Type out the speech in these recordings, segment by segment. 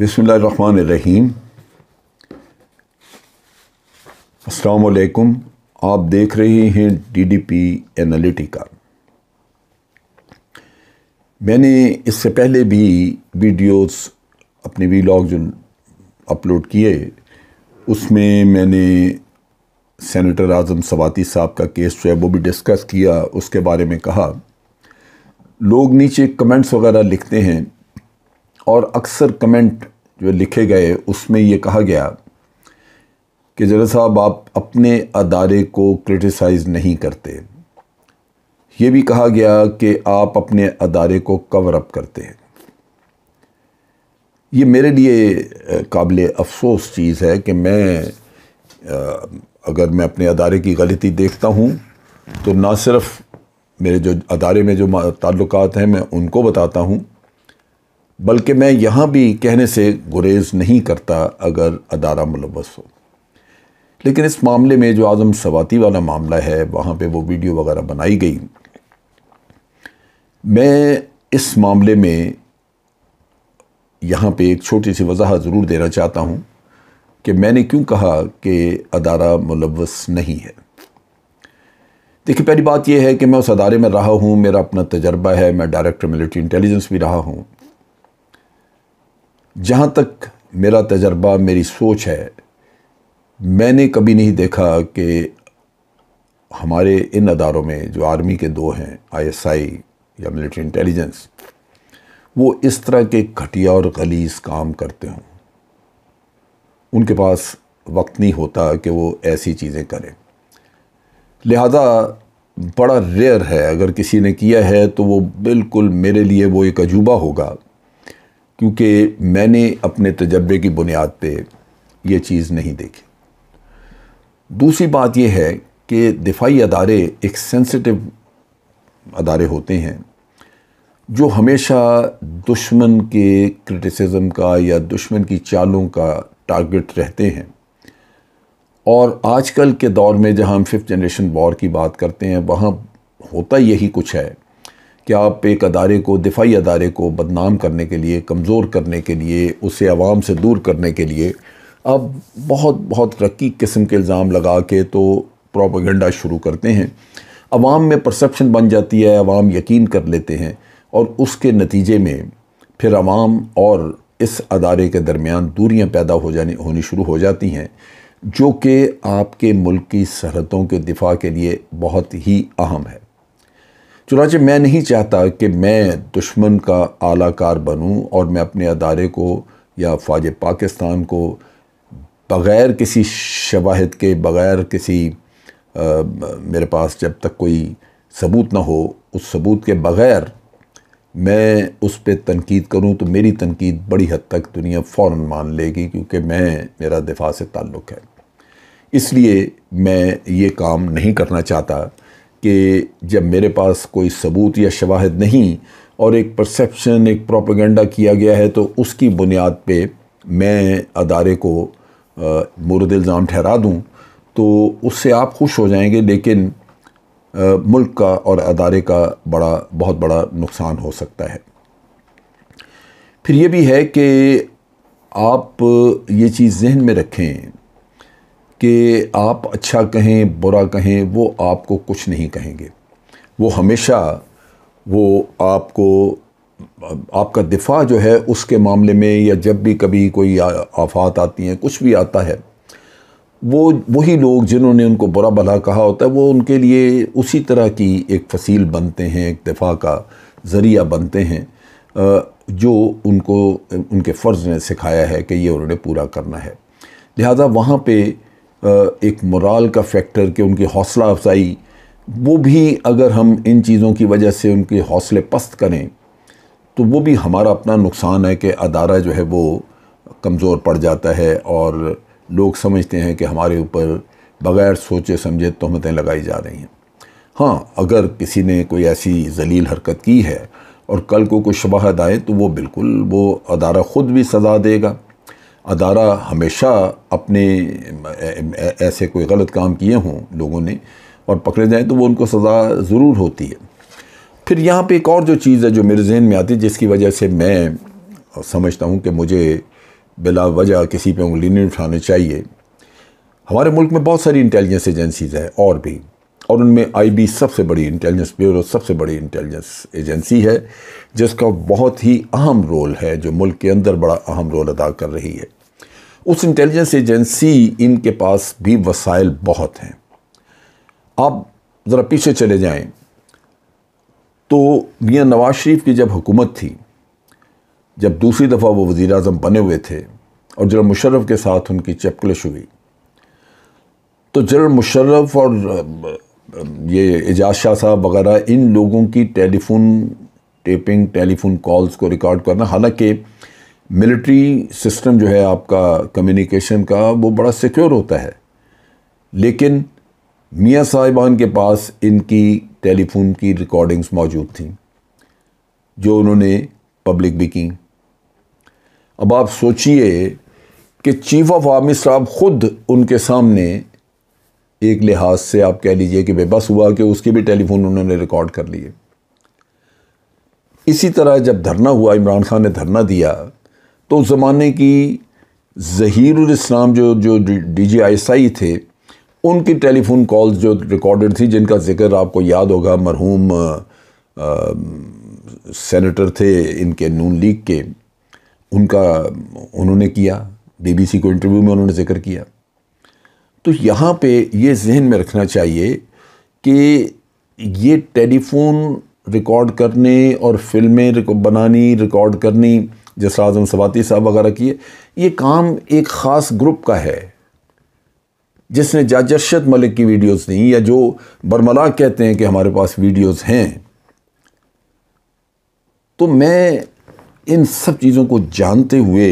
बिसमीम अस्सलाम आप देख रहे हैं डी डी पी एनालिटिका मैंने इससे पहले भी वीडियोस अपने वीलॉग जो अपलोड किए उसमें मैंने सेनेटर आज़म सवाती साहब का केस जो है वो भी डिस्कस किया उसके बारे में कहा लोग नीचे कमेंट्स वगैरह लिखते हैं और अक्सर कमेंट जो लिखे गए उसमें ये कहा गया कि जरा साहब आप अपने अदारे को क्रिटिसाइज़ नहीं करते ये भी कहा गया कि आप अपने अदारे को कवर अप करते हैं ये मेरे लिए काबिल अफसोस चीज़ है कि मैं अगर मैं अपने अदारे की गलती देखता हूँ तो ना सिर्फ मेरे जो अदारे में जो ताल्लुकात हैं मैं उनको बताता हूँ बल्कि मैं यहाँ भी कहने से गुरेज नहीं करता अगर अदारा मुलवस हो लेकिन इस मामले में जो आज़म सवाती वाला मामला है वहाँ पे वो वीडियो वगैरह बनाई गई मैं इस मामले में यहाँ पे एक छोटी सी वजाहत ज़रूर देना चाहता हूँ कि मैंने क्यों कहा कि अदारा मुलवस नहीं है देखिए पहली बात यह है कि मैं उस अदारे में रहा हूँ मेरा अपना तजर्बा है मैं डायरेक्टर मिलिट्री इंटेलिजेंस भी रहा हूँ जहाँ तक मेरा तजर्बा मेरी सोच है मैंने कभी नहीं देखा कि हमारे इन अदारों में जो आर्मी के दो हैं आईएसआई या मिलिट्री इंटेलिजेंस वो इस तरह के घटिया और गलीस काम करते हों उनके पास वक्त नहीं होता कि वो ऐसी चीज़ें करें लिहाजा बड़ा रेयर है अगर किसी ने किया है तो वो बिल्कुल मेरे लिए वो एक अजूबा होगा क्योंकि मैंने अपने तजर्बे की बुनियाद पे ये चीज़ नहीं देखी दूसरी बात यह है कि दिफाई अदारे एक सेंसिटिव अदारे होते हैं जो हमेशा दुश्मन के क्रिटिसिज्म का या दुश्मन की चालों का टारगेट रहते हैं और आजकल के दौर में जहां हम फिफ्थ जनरेशन वॉर की बात करते हैं वहाँ होता यही कुछ है कि आप एक अदारे को दिफाई अदारे को बदनाम करने के लिए कमज़ोर करने के लिए उसे आवाम से दूर करने के लिए आप बहुत बहुत तरक्की किस्म के इल्ज़ाम लगा के तो प्रोपागेंडा शुरू करते हैं आवाम में परसप्शन बन जाती है आवाम यकीन कर लेते हैं और उसके नतीजे में फिर आवाम और इस अदारे के दरमियान दूरियाँ पैदा हो जाने होनी शुरू हो जाती हैं जो कि आपके मुल्क की सरहदों के दिफा के लिए बहुत ही अहम है चुनाचे मैं नहीं चाहता कि मैं दुश्मन का आलाकार बनूं और मैं अपने अदारे को या फ़ौज पाकिस्तान को बग़ैर किसी शवाहद के बग़ैर किसी आ, मेरे पास जब तक कोई सबूत ना हो उस सबूत के बग़ैर मैं उस पर तनकीद करूँ तो मेरी तनकीद बड़ी हद तक दुनिया फ़ौर मान लेगी क्योंकि मैं मेरा दिफा से ताल्लुक़ है इसलिए मैं ये काम नहीं करना चाहता कि जब मेरे पास कोई सबूत या शवाहद नहीं और एक परसेप्शन एक प्रोपेगेंडा किया गया है तो उसकी बुनियाद पे मैं अदारे को मुरद इल्ज़ाम ठहरा दूँ तो उससे आप खुश हो जाएंगे लेकिन आ, मुल्क का और अदारे का बड़ा बहुत बड़ा नुकसान हो सकता है फिर ये भी है कि आप ये चीज़ जहन में रखें कि आप अच्छा कहें बुरा कहें वो आपको कुछ नहीं कहेंगे वो हमेशा वो आपको आपका दिफा जो है उसके मामले में या जब भी कभी कोई आफात आती हैं कुछ भी आता है वो वही लोग जिन्होंने उनको बुरा भला कहा होता है वो उनके लिए उसी तरह की एक फसील बनते हैं एक दिफा का ज़रिया बनते हैं जो उनको उनके फ़र्ज़ ने सिखाया है कि ये उन्होंने पूरा करना है लिहाजा वहाँ पर एक मोरल का फैक्टर कि उनकी हौसला अफजाई वो भी अगर हम इन चीज़ों की वजह से उनके हौसले पस्त करें तो वो भी हमारा अपना नुकसान है कि अदारा जो है वो कमज़ोर पड़ जाता है और लोग समझते हैं कि हमारे ऊपर बग़ैर सोचे समझे तहमतें लगाई जा रही हैं हाँ अगर किसी ने कोई ऐसी जलील हरकत की है और कल को कोई शबाहत आए तो वो बिल्कुल वो अदारा ख़ुद भी सज़ा देगा अदारा हमेशा अपने ऐसे कोई गलत काम किए हों लोगों ने और पकड़े जाएँ तो वो उनको सज़ा ज़रूर होती है फिर यहाँ पे एक और जो चीज़ है जो मेरे जहन में आती है जिसकी वजह से मैं समझता हूँ कि मुझे बिला वजह किसी पे उंगली नहीं उठानी चाहिए हमारे मुल्क में बहुत सारी इंटेलिजेंस एजेंसीज हैं और भी और उनमें आईबी सबसे बड़ी इंटेलिजेंस ब्यूरो सबसे बड़ी इंटेलिजेंस एजेंसी है जिसका बहुत ही अहम रोल है जो मुल्क के अंदर बड़ा अहम रोल अदा कर रही है उस इंटेलिजेंस एजेंसी इनके पास भी वसाइल बहुत हैं आप ज़रा पीछे चले जाएं तो मियाँ नवाज शरीफ की जब हुकूमत थी जब दूसरी दफ़ा वो वज़ी अजम बने हुए थे और जनरल मुशर्रफ के साथ उनकी चपकलिश हुई तो जनरल मुशर्रफ और ये एजाज शाह साहब वगैरह इन लोगों की टेलीफोन टेपिंग टेलीफोन कॉल्स को रिकॉर्ड करना हालांकि मिलिट्री सिस्टम जो है आपका कम्युनिकेशन का वो बड़ा सिक्योर होता है लेकिन मियाँ साहिबान के पास इनकी टेलीफोन की रिकॉर्डिंग्स मौजूद थी जो उन्होंने पब्लिक भी की अब आप सोचिए कि चीफ ऑफ आर्मी स्टाफ ख़ुद उनके सामने एक लिहाज से आप कह लीजिए कि बेबस हुआ कि उसकी भी टेलीफोन उन्होंने रिकॉर्ड कर लिए इसी तरह जब धरना हुआ इमरान खान ने धरना दिया तो उस ज़माने की ज़हीरस्लाम जो जो D G I S I थे उनकी टेलीफोन कॉल्स जो रिकॉर्डेड थी जिनका जिक्र आपको याद होगा मरहूम सेनेटर थे इनके नून लीग के उनका उन्होंने किया बीबीसी को इंटरव्यू में उन्होंने जिक्र किया तो यहाँ पे ये जहन में रखना चाहिए कि ये टेलीफोन रिकॉर्ड करने और फिल्में बनानी रिकॉर्ड करनी जसरा आजम सवाती साहब वगैरह किए ये काम एक ख़ास ग्रुप का है जिसने जाजरशद मलिक की वीडियोस नहीं या जो बरमला कहते हैं कि हमारे पास वीडियोस हैं तो मैं इन सब चीज़ों को जानते हुए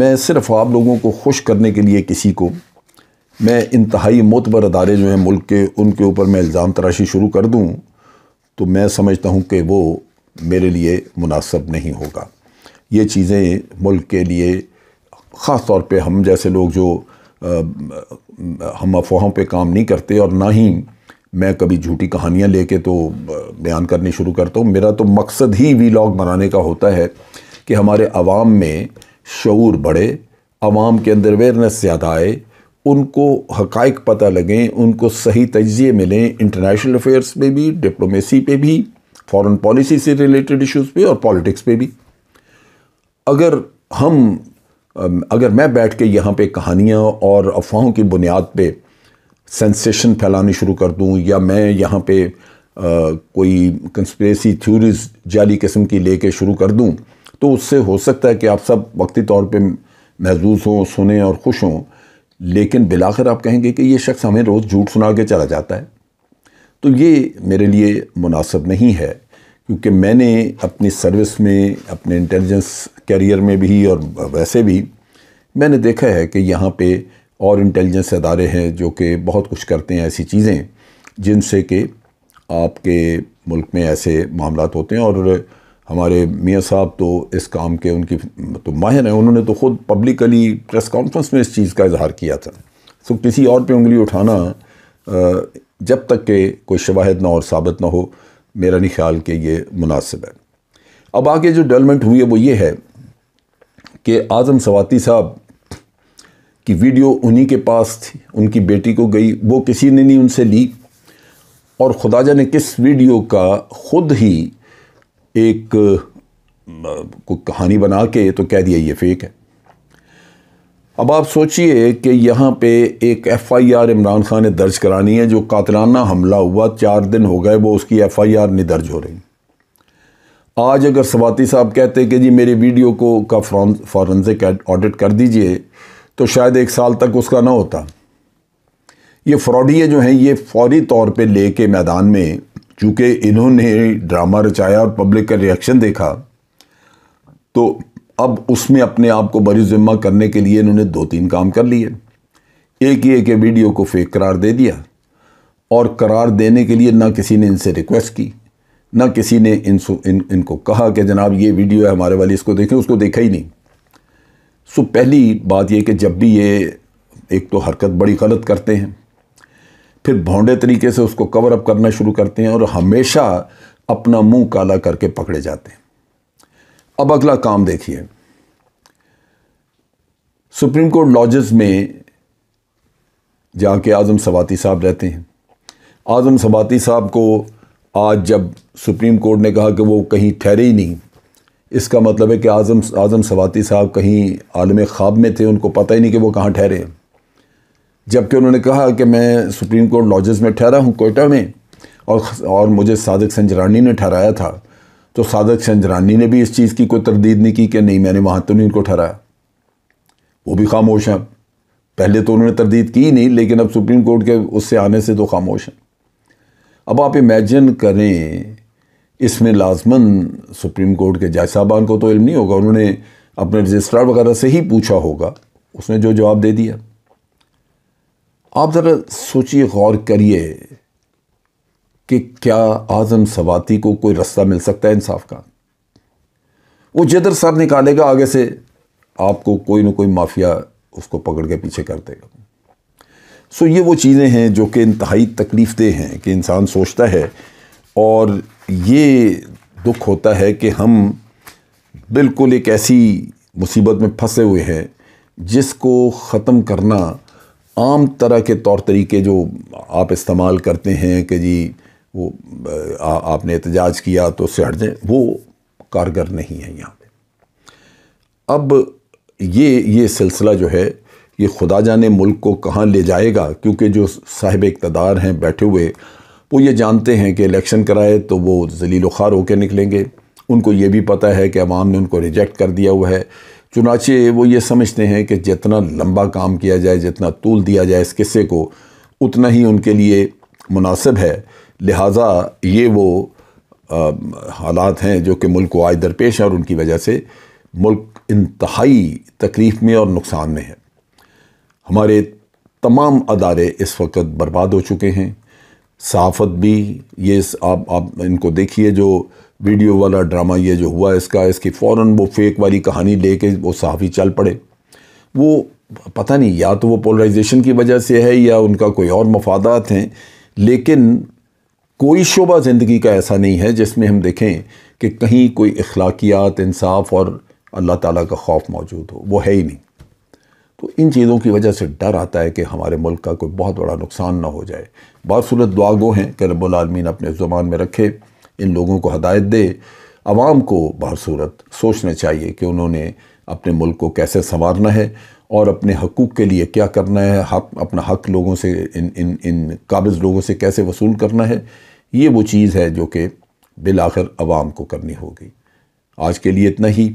मैं सिर्फ आप लोगों को खुश करने के लिए किसी को मैं इंतहाई मोतबर अदारे जो हैं मुल्क के उनके ऊपर मैं इल्ज़ाम तराशी शुरू कर दूँ तो मैं समझता हूँ कि वो मेरे लिए मुनासब नहीं होगा ये चीज़ें मुल्क के लिए ख़ास तौर पे हम जैसे लोग जो आ, हम अफवाहों पे काम नहीं करते और ना ही मैं कभी झूठी कहानियाँ लेके तो बयान करनी शुरू करता हूँ मेरा तो मकसद ही वीलॉग बनाने का होता है कि हमारे आवाम में शूर बढ़े आवाम के अंदर अवेयरनेस ज़्यादा आए उनको हकाइक पता लगें उनको सही तजिए मिलें इंटरनेशनल अफेयर्स पे भी डिप्लोमेसी पे भी फॉरेन पॉलिसी से रिलेटेड इश्यूज़ पे और पॉलिटिक्स पे भी अगर हम अगर मैं बैठ के यहाँ पे कहानियाँ और अफवाहों की बुनियाद पे सेंसेशन फैलानी शुरू कर दूँ या मैं यहाँ पे आ, कोई कंस्परेसी थ्योरीज जाली किस्म की लेके शुरू कर दूँ तो उससे हो सकता है कि आप सब वक्ती तौर पे महजूज हों सुने और खुश हों लेकिन बिलाखिर आप कहेंगे कि ये शख्स हमें रोज़ झूठ सुना के चला जाता है तो ये मेरे लिए मुनासिब नहीं है क्योंकि मैंने अपनी सर्विस में अपने इंटेलिजेंस कैरियर में भी और वैसे भी मैंने देखा है कि यहाँ पे और इंटेलिजेंस अदारे हैं जो कि बहुत कुछ करते हैं ऐसी चीज़ें जिनसे कि आपके मुल्क में ऐसे मामला होते हैं और हमारे मियाँ साहब तो इस काम के उनकी तो माहिर हैं उन्होंने तो ख़ुद पब्लिकली प्रेस कॉन्फ्रेंस में इस चीज़ का इजहार किया था सो तो किसी और पे उंगली उठाना जब तक के कोई शवाहद ना और साबित ना हो मेरा नहीं ख्याल कि ये मुनासिब है अब आगे जो डेवलपमेंट हुई है वो ये है कि आज़म सवाती साहब की वीडियो उन्हीं के पास थी उनकी बेटी को गई वो किसी ने नहीं उनसे ली और खुदाजा ने किस वीडियो का ख़ुद ही एक कहानी बना के तो कह दिया ये फेक है अब आप सोचिए कि यहाँ पे एक एफआईआर इमरान खान ने दर्ज करानी है जो कातलाना हमला हुआ चार दिन हो गए वो उसकी एफआईआर नहीं दर्ज हो रही आज अगर सवाती साहब कहते कि जी मेरे वीडियो को का फॉरेंसिक ऑडिट कर दीजिए तो शायद एक साल तक उसका ना होता ये फ्रॉडिये जो हैं ये फौरी तौर पे लेके मैदान में चूँकि इन्होंने ड्रामा रचाया और पब्लिक का रिएक्शन देखा तो अब उसमें अपने आप को बरी ज़िम्मा करने के लिए इन्होंने दो तीन काम कर लिए एक ही एक वीडियो को फेक करार दे दिया और करार देने के लिए ना किसी ने इनसे रिक्वेस्ट की ना किसी ने इन, इन इनको कहा कि जनाब ये वीडियो है हमारे वाली इसको देखें उसको देखा ही नहीं सो पहली बात यह कि जब भी ये एक तो हरकत बड़ी गलत करते हैं फिर भौंडे तरीके से उसको कवर अप करना शुरू करते हैं और हमेशा अपना मुंह काला करके पकड़े जाते हैं अब अगला काम देखिए सुप्रीम कोर्ट लॉजेस में जहाँ के आज़म सवाती साहब रहते हैं आज़म सवाती साहब को आज जब सुप्रीम कोर्ट ने कहा कि वो कहीं ठहरे ही नहीं इसका मतलब है कि आज़म आज़म सवाती साहब कहीं आलम ख्वाब में थे उनको पता ही नहीं कि वो कहाँ ठहरे जबकि उन्होंने कहा कि मैं सुप्रीम कोर्ट लॉजेस में ठहरा हूँ कोयटा में और और मुझे सादक संजरानी ने ठहराया था तो सादक शंजरानी ने भी इस चीज़ की कोई तरदीद नहीं की कि नहीं मैंने वहाँ तो नहीं इनको ठहराया वो भी खामोश हैं पहले तो उन्होंने तरदीद की नहीं लेकिन अब सुप्रीम कोर्ट के उससे आने से तो खामोश हैं अब आप इमेजिन करें इसमें लाजमन सुप्रीम कोर्ट के जज साहबान को तो इल्म नहीं होगा उन्होंने अपने रजिस्ट्रार वगैरह से ही पूछा होगा उसने जो जवाब दे दिया आप ज़रा सोचिए गौर करिए कि क्या आज़म सवाती को कोई रास्ता मिल सकता है इंसाफ का वो जिधर सर निकालेगा आगे से आपको कोई ना कोई माफिया उसको पकड़ के पीछे कर देगा सो ये वो चीज़ें हैं जो कि इंतहाई तकलीफ दे हैं कि इंसान सोचता है और ये दुख होता है कि हम बिल्कुल एक ऐसी मुसीबत में फंसे हुए हैं जिसको ख़त्म करना आम तरह के तौर तरीके जो आप इस्तेमाल करते हैं कि जी वो आ, आपने एहतजाज किया तो उससे हट जाए वो कारगर नहीं है यहाँ पे अब ये ये सिलसिला जो है ये खुदा जाने मुल्क को कहाँ ले जाएगा क्योंकि जो साहिब इकतदार हैं बैठे हुए वो ये जानते हैं कि इलेक्शन कराए तो वो जलील ख़ार होकर निकलेंगे उनको ये भी पता है कि अवाम ने उनको रिजेक्ट कर दिया हुआ है चुनाचे वो ये समझते हैं कि जितना लंबा काम किया जाए जितना तूल दिया जाए इस किस्से को उतना ही उनके लिए मुनासिब है लिहाजा ये वो हालात हैं जो कि मुल्क को आज दरपेश हैं और उनकी वजह से मुल्क इंतहाई तकलीफ़ में और नुकसान में है हमारे तमाम अदारे इस वक्त बर्बाद हो चुके हैं सहाफ़त भी ये आप आप इनको देखिए जो वीडियो वाला ड्रामा ये जो हुआ इसका इसकी फ़ौर वो फेक वाली कहानी लेके वो सहाफ़ी चल पड़े वो पता नहीं या तो वो पोलराइजेशन की वजह से है या उनका कोई और मफादात हैं लेकिन कोई शोबा ज़िंदगी का ऐसा नहीं है जिसमें हम देखें कि कहीं कोई अखलाकियात इंसाफ और अल्लाह ताला का खौफ मौजूद हो वो है ही नहीं तो इन चीज़ों की वजह से डर आता है कि हमारे मुल्क का कोई बहुत बड़ा नुकसान ना हो जाए बासूरत दुआ गो हैं कि रबालमीन अपने ज़ुबान में रखे इन लोगों को हदायत दे आवाम को बासूरत सोचना चाहिए कि उन्होंने अपने मुल्क को कैसे संवारना है और अपने हकूक़ के लिए क्या करना है हक अपना हक लोगों से इन इन इन काबिज़ लोगों से कैसे वसूल करना है ये वो चीज़ है जो कि बिलाखिर आवाम को करनी होगी आज के लिए इतना ही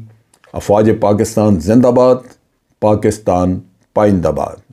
अफवाज पाकिस्तान जिंदाबाद पाकिस्तान पाइंदाबाद